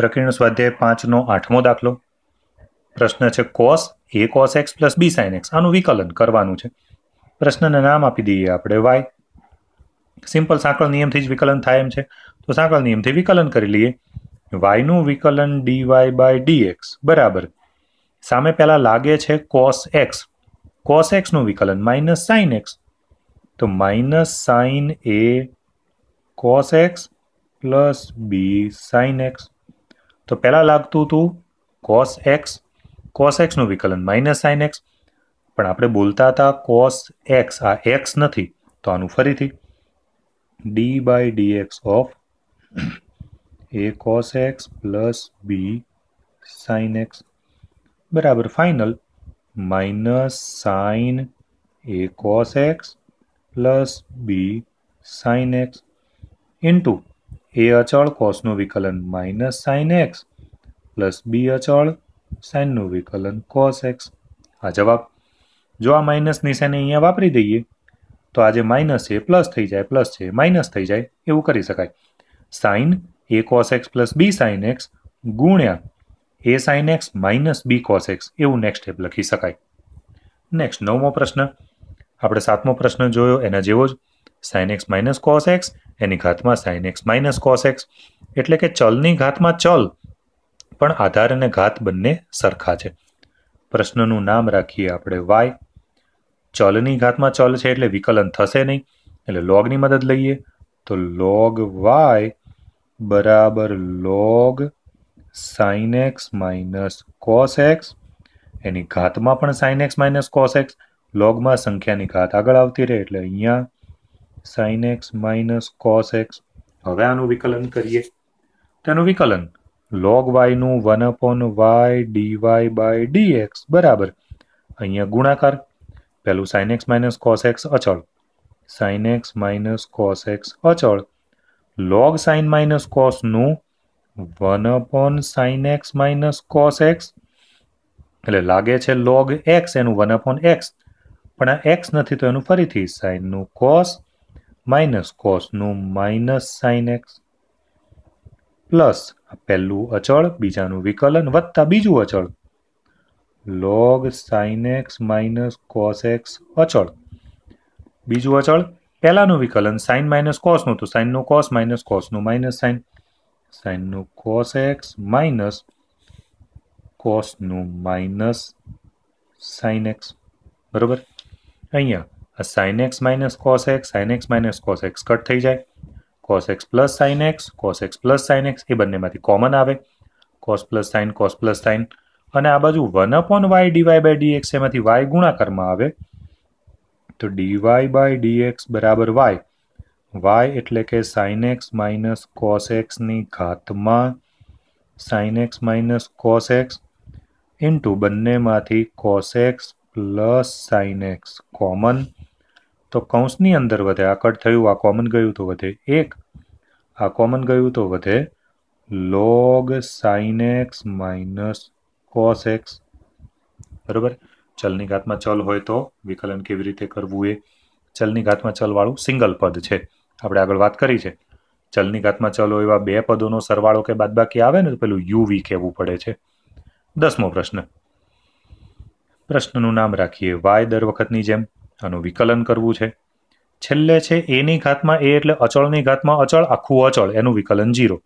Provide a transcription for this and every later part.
પ્રકીર્ણ સ્વાધ્યાય પાંચનો આઠમો દાખલો પ્રશ્ન છે cos A cos x plus B sine X આનું વિકલન કરવાનું છે પ્રશ્નને નામ આપી દઈએ આપણે વાય સિમ્પલ સાંકળ નિયમથી જ વિકલન થાય એમ છે તો સાંકળ નિયમથી વિકલન કરી લઈએ વાયનું વિકલન ડીવાય બાય ડીએક્સ બરાબર સામે પહેલાં લાગે છે કોસ એક્સ કોસ એક્સનું વિકલન માઇનસ સાઇન એક્સ તો માઇનસ સાઇન એ કોસ એક્સ પ્લસ બી સાઇન એક્સ तो पहला लगत कोस एक्स कॉस एक्स न विकलन माइनस साइन एक्स पर बोलता था कोस एक्स आ एक्स नहीं तो आरी थी d by d x of a cos x plus b sine x बराबर final minus sine a cos x plus b sine x into a अचल कोस न विकलन minus sine x plus b અચળ સાઇનનું વિકલન કોસ એક્સ આ જવાબ જો આ માઇનસ નિશાની અહીંયા વાપરી દઈએ તો આજે માઇનસ છે પ્લસ થઈ જાય પ્લસ છે માઇનસ થઈ જાય એવું કરી શકાય સાઇન એ કોસ એક્સ પ્લસ બી સાઇન એક્સ ગુણ્યા a sine x minus b cos x એવું નેક્સ્ટ સ્ટેપ લખી શકાય નેક્સ્ટ નવમો પ્રશ્ન આપણે સાતમો પ્રશ્ન જોયો એના જેવો જ sine x minus cos x એની ઘાતમાં sine x minus cos x એટલે કે ચલની ઘાતમાં ચલ પણ આધાર અને ઘાત બંને સરખા છે પ્રશ્નનું નામ રાખીએ આપણે વાય ચલની ઘાતમાં ચલ છે એટલે વિકલન થશે નહીં એટલે લોગની મદદ લઈએ તો લોગ વાય બરાબર log sine x minus cos x એની ઘાતમાં પણ sine x minus cos x લોગમાં સંખ્યાની ઘાત આગળ આવતી રહે એટલે અહીંયા sine x minus cos x હવે આનું વિકલન કરીએ તેનું વિકલન લોગ વાયનું one upon y dy by d x બરાબર અહીંયા ગુણાકાર પહેલું sine x minus cos x અચળ sine x minus cos x અચળ લોગ સાઇન માઇનસ કોસનું one upon sine x minus cos x એટલે લાગે છે લોગ એક્સ એનું વન અપોન એક્સ પણ આ એક્સ નથી તો એનું ફરીથી સાઇનનું કોસ માઇનસ કોસનું માઇનસ સાઇન એક્સ પ્લસ પહેલું અચળ બીજાનું વિકલન વત્તા બીજું અચળ log sine x minus cos x અચળ બીજું અચળ પહેલાંનું વિકલન સાઇન માઇનસ કોસનું તો સાઇનનું કોસ માઇનસ કોસનું માઇનસ સાઇન સાઇનનું કોસ એક્સ માઇનસ કોસનું માઇનસ સાઇન એક્સ બરાબર અહીંયા sine x minus cos x sine x minus cos x cut થઈ જાય cos x plus sine x cos x plus sine x એ બંનેમાંથી common આવે cos plus sine cos plus sine અને આ બાજુ one upon y dy by d x એમાંથી y ગુણાકારમાં આવે તો ડીવાય બાય ડી એક્સ બરાબર વાય વાય એટલે કે સાઇન એક્સ માઇનસ કોસ એક્સની ઘાતમાં sine x minus cos x into બંનેમાંથી cos x plus sine x common તો કૌંસની અંદર વધે આ કટ થયું આ કોમન ગયું તો વધે એક આ કોમન ગયું તો વધે log sine x minus cos x બરાબર ચલની ઘાતમાં ચલ હોય તો વિકલન કેવી રીતે કરવું એ ચલની ઘાતમાં ચલવાળું સિંગલ પદ છે આપણે આગળ વાત કરી છે ચલની ઘાતમાં ચલ એવા બે પદોનો સરવાળો કે બાદબાકી આવે ને તો પેલું યુવી કહેવું પડે છે દસમો પ્રશ્ન પ્રશ્નનું નામ રાખીએ વાય દર વખતની જેમ આનું વિકલન કરવું છે છેલ્લે છે એની ઘાતમાં એ એટલે અચળની ઘાતમાં અચળ આખું અચળ એનું વિકલન zero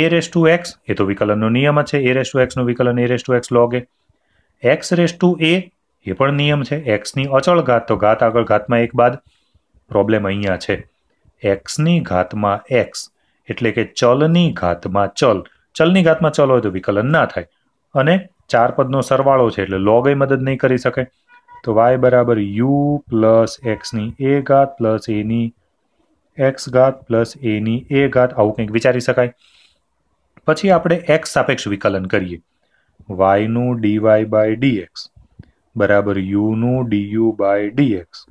a raise to x એ તો વિકલનનો નિયમ જ છે એ રેસ ટુ એક્સનું વિકલન a raise to x log e x raise to a એ પણ નિયમ છે એક્સની અચળ ઘાત તો ઘાત આગળ ઘાતમાં એક બાદ પ્રોબ્લેમ અહીંયા છે એક્સની ઘાતમાં એક્સ એટલે કે ચલની ઘાતમાં ચલ ચલની ઘાતમાં ચલ હોય તો વિકલન ના થાય અને ચાર પદનો સરવાળો છે એટલે લોગ એ મદદ નહીં કરી શકે તો વાય બરાબર યુ પ્લસ એક્સની એ ઘાત પ્લસ એની એક્સ ઘાત પ્લસ એની એ ઘાત આવું કંઈક વિચારી શકાય પછી આપણે એક્સ સાપેક્ષ વિકલન કરીએ વાયનું ડીવાય બાય ડીએક્સ બરાબર યુનું ડીયુ બાય ડીએક્સ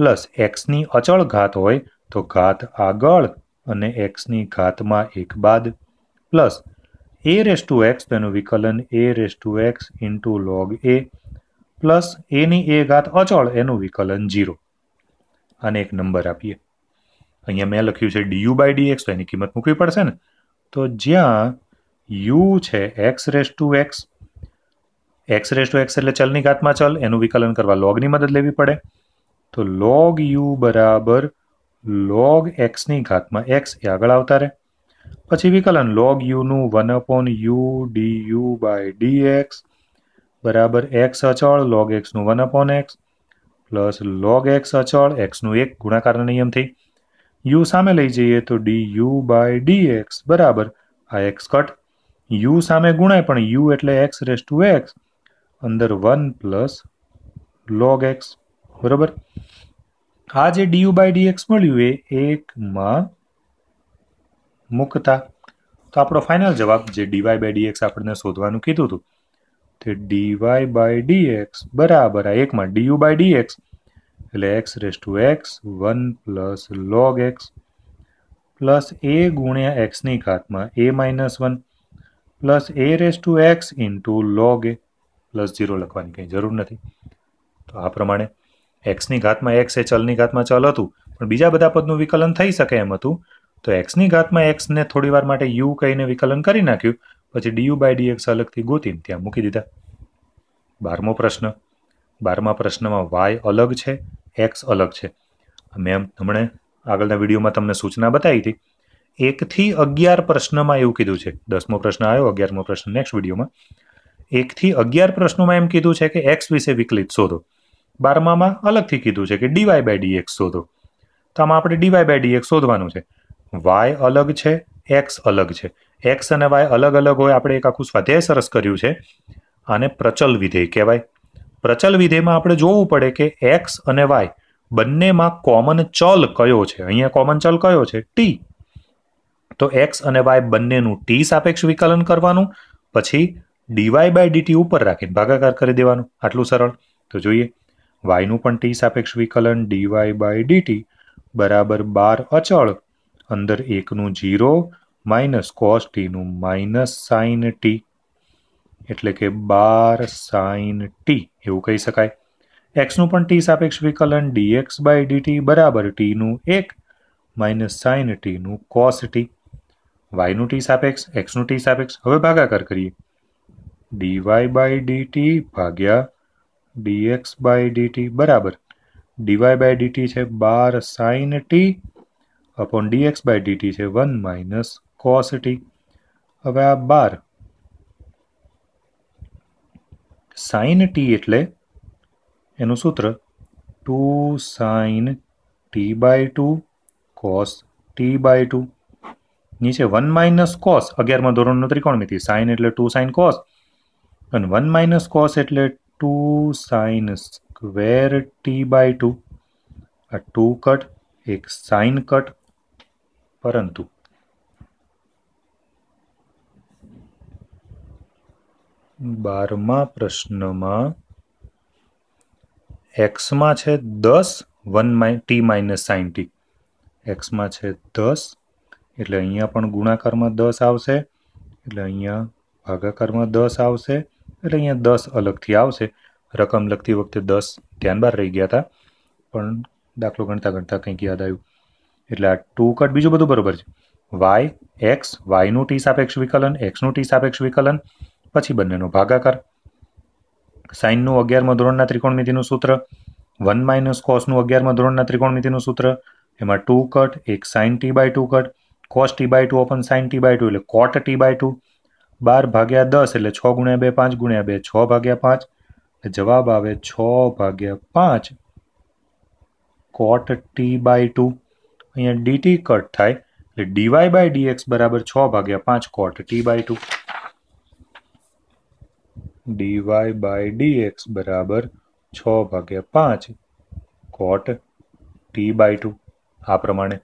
પ્લસ એક્સની અચળ ઘાત હોય તો ઘાત આગળ અને એક્સની ઘાતમાં એક બાદ plus a raise to x તેનું વિકલન a raise to x into log a plus એની એ ઘાત અચળ એનું વિકલન જીરો અને એક નંબર આપીએ અહીંયા મેં લખ્યું છે ડીયુ બાય ડીએક્સ તો એની કિંમત મૂકવી પડશે ને તો જ્યાં યુ છે x raise to x x raise to x એટલે ચલની ઘાતમાં ચલ એનું વિકલન કરવા લોગની મદદ લેવી પડે તો લોગ યુ બરાબર લોગ એક્સની ઘાતમાં એક્સ એ આગળ આવતા રહે પછી વિકલન લોગ યુનું one upon u d u by d x બરાબર એક્સ અચળ લોગ એક્સનું one upon x plus log x અચળ એક્સનું એક ગુણાકારના નિયમથી યુ સામે લઈ જઈએ તો d u by d x બરાબર આ એક્સ કટ યુ સામે ગુણાય પણ યુ એટલે એક્સ રેસ ટુ એક્સ અંદર વન પ્લસ લોગ એક્સ બરાબર આ જે ડીયુ બાય ડી એક્સ મળ્યું એ એકમાં મૂકતા તો આપણો ફાઇનલ જવાબ જે ડીવાય બાય ડી એક્સ આપણને શોધવાનું કીધું હતું તે ડીવાય બાય ડી એક્સ બરાબર આ એકમાં ડીયુ બાય ડી એક્સ એટલે x raise to x one plus log x plus a ગુણ્યા એક્સની ઘાતમાં a minus one plus a raise to x into log a plus zero લખવાની કંઈ જરૂર નથી તો આ પ્રમાણે એક્સની ઘાતમાં એક્સ એ ચલની ઘાતમાં ચલ હતું પણ બીજા બધા પદનું વિકલન થઈ શકે એમ હતું તો એક્સની ઘાતમાં એક્સને થોડી વાર માટે યુ કહીને વિકલન કરી નાખ્યું પછી ડીયુ બાય ડી એક્સ અલગથી ગોતીને ત્યાં મૂકી દીધા બારમો પ્રશ્ન બારમા પ્રશ્નમાં વાય અલગ છે એક્સ અલગ છે મેં હમણે આગળના વિડીયોમાં તમને સૂચના બતાવી હતી એકથી અગિયાર પ્રશ્નમાં એવું કીધું છે દસમો પ્રશ્ન આવ્યો અગિયારમો પ્રશ્ન નેક્સ્ટ વિડીયોમાં એકથી અગિયાર પ્રશ્નોમાં એમ કીધું છે કે એક્સ વિશે વિકલિત શોધો બારમામાં અલગથી કીધું છે કે ડીવાય બાય એક્સ શોધો તો આમાં આપણે ડીવાય બાય ડી ડીએક્સ શોધવાનું છે વાય અલગ છે એક્સ અલગ છે એક્સ અને વાય અલગ અલગ હોય આપણે એક આખું સ્વાધ્યાય સરસ કર્યું છે આને પ્રચલ વિધેય કહેવાય પ્રચલ વિધેયમાં આપણે જોવું પડે કે એક્સ અને વાય બંનેમાં કોમન ચલ કયો છે અહીંયા કોમન ચલ કયો છે ટી તો એક્સ અને વાય બંનેનું ટી સાપેક્ષ વિકલન કરવાનું પછી ડીવાય બાય ડીટી ઉપર રાખીને ભાગાકાર કરી દેવાનું આટલું સરળ તો જોઈએ વાયનું પણ ટી સાપેક્ષ વિકલન ડીવાય બાય ડીટી બરાબર બાર અચળ અંદર એકનું zero minus cos t minus sine t एट के बार साइन टी एवं कही सकते एक्स नी सापेक्ष विकलन डीएक्स बाय डी टी बराबर टी न एक minus sine t cos t y t सापेक्ष एक्स नी सापेक्ष हम भागाकार करिए डीवाय बाय डी टी भाग्या डीएक्स बाय डी टी बराबर डीवाय बाय डी टी है बार sine t upon dx by d t है वन माइनस કોસ ટી હવે આ બાર સાઇન ટી એટલે એનું સૂત્ર two sine t by two cos t by two નીચે વન માઇનસ કોસ અગિયારમાં ધોરણનો ત્રિકોણમિતિ સાઇન એટલે ટુ સાઇન કોસ અને વન માઇનસ કોસ એટલે two sine square t by two આ ટુ કટ એક સાઇન કટ પરંતુ બારમા પ્રશ્નમાં એક્સમાં છે દસ વન માઇ ટી માઇનસ સાઇન ટી એક્સમાં છે દસ એટલે અહીંયા પણ ગુણાકારમાં દસ આવશે એટલે અહીંયા ભાગાકારમાં દસ આવશે એટલે અહીંયા દસ અલગથી આવશે રકમ લખતી વખતે દસ ધ્યાન બહાર રહી ગયા હતા પણ દાખલો ગણતા ગણતા કંઈક યાદ આવ્યું એટલે આ ટુ કટ બીજું બધું બરાબર છે વાય એક્સ વાયનું ટી સાપેક્ષ વિકલન એક્સનું ટી સાપેક્ષ વિકલન પછી બંનેનો ભાગાકાર સાઇનનું અગિયારમાં ધોરણના ત્રિકોણમિતિનું સૂત્ર વન માઇનસ કોસનું અગિયારમાં ધોરણના ત્રિકોણમિતિનું સૂત્ર એમાં ટુ કટ એક sine t by two cut cos t by two upon sine t by two એટલે કોટ ટી બાય ટુ બાર ભાગ્યા દસ એટલે છ ગુણ્યા બે પાંચ ગુણ્યા બે છ ભાગ્યા પાંચ જવાબ આવે છ ભાગ્યા પાંચ કોટ ટી બાય ટુ અહીંયા ડીટી કટ થાય એટલે ડીવાય બાય ડીએક્સ બરાબર છ ભાગ્યા પાંચ cot t by two dy by dx બરાબર છ ભાગ્યા પાંચ કોટ ટી બાય ટુ આ પ્રમાણે